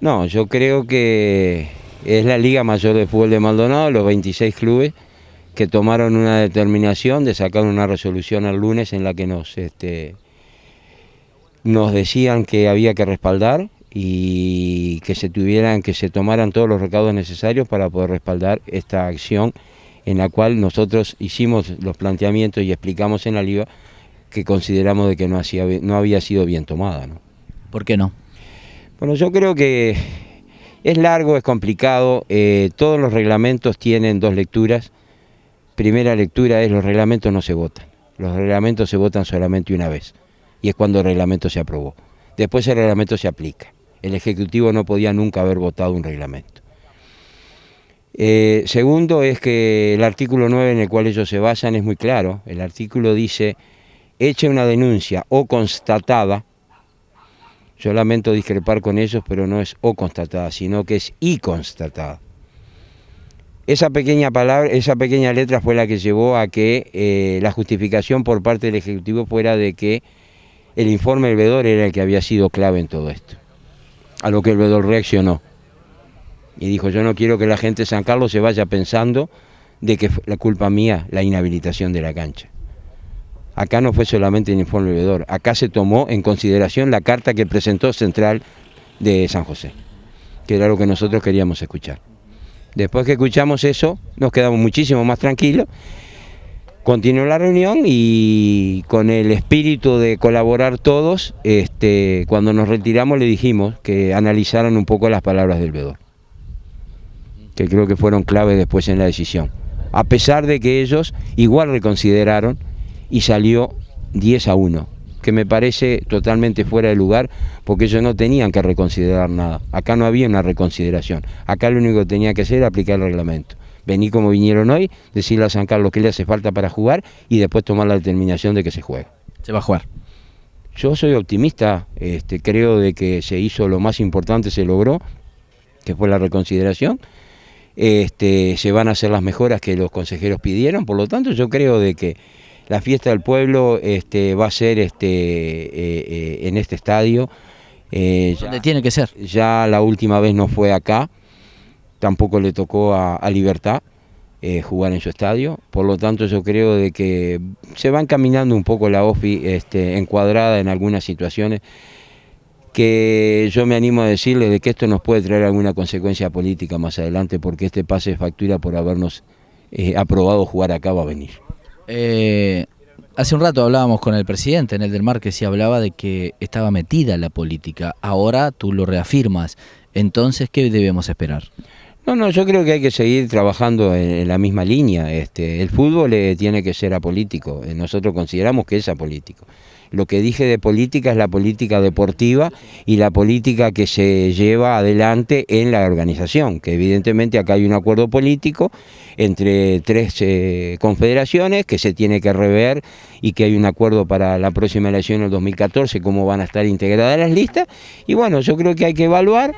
No, yo creo que es la Liga Mayor de Fútbol de Maldonado, los 26 clubes que tomaron una determinación de sacar una resolución el lunes en la que nos, este, nos decían que había que respaldar y que se tuvieran, que se tomaran todos los recaudos necesarios para poder respaldar esta acción en la cual nosotros hicimos los planteamientos y explicamos en la liga que consideramos de que no, hacía, no había sido bien tomada. ¿Por qué no? Bueno, yo creo que es largo, es complicado, eh, todos los reglamentos tienen dos lecturas. Primera lectura es los reglamentos no se votan, los reglamentos se votan solamente una vez y es cuando el reglamento se aprobó. Después el reglamento se aplica. El Ejecutivo no podía nunca haber votado un reglamento. Eh, segundo es que el artículo 9 en el cual ellos se basan es muy claro. El artículo dice, eche una denuncia o constatada yo lamento discrepar con ellos, pero no es o constatada, sino que es y constatada. Esa pequeña palabra, esa pequeña letra fue la que llevó a que eh, la justificación por parte del Ejecutivo fuera de que el informe del vedor era el que había sido clave en todo esto. A lo que el vedor reaccionó. Y dijo, yo no quiero que la gente de San Carlos se vaya pensando de que la culpa mía la inhabilitación de la cancha. Acá no fue solamente el informe del veedor, acá se tomó en consideración la carta que presentó Central de San José, que era lo que nosotros queríamos escuchar. Después que escuchamos eso, nos quedamos muchísimo más tranquilos. Continuó la reunión y con el espíritu de colaborar todos, este, cuando nos retiramos le dijimos que analizaran un poco las palabras del veedor, que creo que fueron clave después en la decisión. A pesar de que ellos igual reconsideraron y salió 10 a 1, que me parece totalmente fuera de lugar porque ellos no tenían que reconsiderar nada. Acá no había una reconsideración. Acá lo único que tenía que hacer era aplicar el reglamento. Vení como vinieron hoy, decirle a San Carlos que le hace falta para jugar y después tomar la determinación de que se juegue. Se va a jugar. Yo soy optimista, este, creo de que se hizo lo más importante, se logró, que fue la reconsideración. Este, se van a hacer las mejoras que los consejeros pidieron, por lo tanto yo creo de que la fiesta del pueblo este, va a ser este, eh, eh, en este estadio. Eh, ya, tiene que ser. Ya la última vez no fue acá, tampoco le tocó a, Libertad jugar en su estadio. Por lo tanto, yo creo de que se va encaminando un poco la OFI este, encuadrada en algunas situaciones que yo me animo a decirle de que esto nos puede traer alguna consecuencia política más adelante porque este pase de factura por habernos aprobado jugar acá va a venir. Eh, hace un rato hablábamos con el presidente, en el del Mar, y hablaba de que estaba metida la política. Ahora tú lo reafirmas. Entonces, ¿qué debemos esperar? No, no, yo creo que hay que seguir trabajando en, la misma línea. Este, el fútbol eh, tiene que ser apolítico. Eh, nosotros consideramos que es apolítico. Lo que dije de política es la política deportiva y la política que se lleva adelante en la organización, que evidentemente acá hay un acuerdo político entre tres eh, confederaciones que se tiene que rever y que hay un acuerdo para la próxima elección en el 2014, cómo van a estar integradas las listas. Y bueno, yo creo que hay que evaluar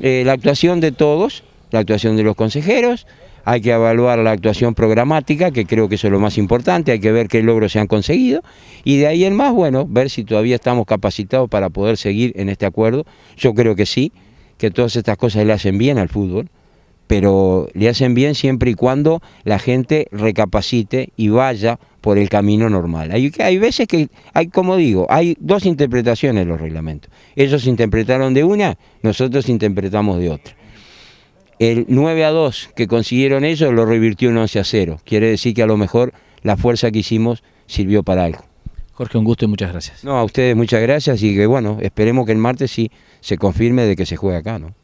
la actuación de todos la actuación de los consejeros, hay que evaluar la actuación programática, que creo que eso es lo más importante, hay que ver qué logros se han conseguido, y de ahí en más, bueno, ver si todavía estamos capacitados para poder seguir en este acuerdo. Yo creo que sí, que todas estas cosas le hacen bien al fútbol, pero le hacen bien siempre y cuando la gente recapacite y vaya por el camino normal. Hay, hay veces que, hay, como digo, hay dos interpretaciones de los reglamentos. Ellos interpretaron de una, nosotros interpretamos de otra. El 9 a 2 que consiguieron ellos lo revirtió en 11 a 0. Quiere decir que a lo mejor la fuerza que hicimos sirvió para algo. Jorge, un gusto y muchas gracias. No, a ustedes muchas gracias y que bueno, esperemos que el martes sí se confirme de que se juega acá, ¿no?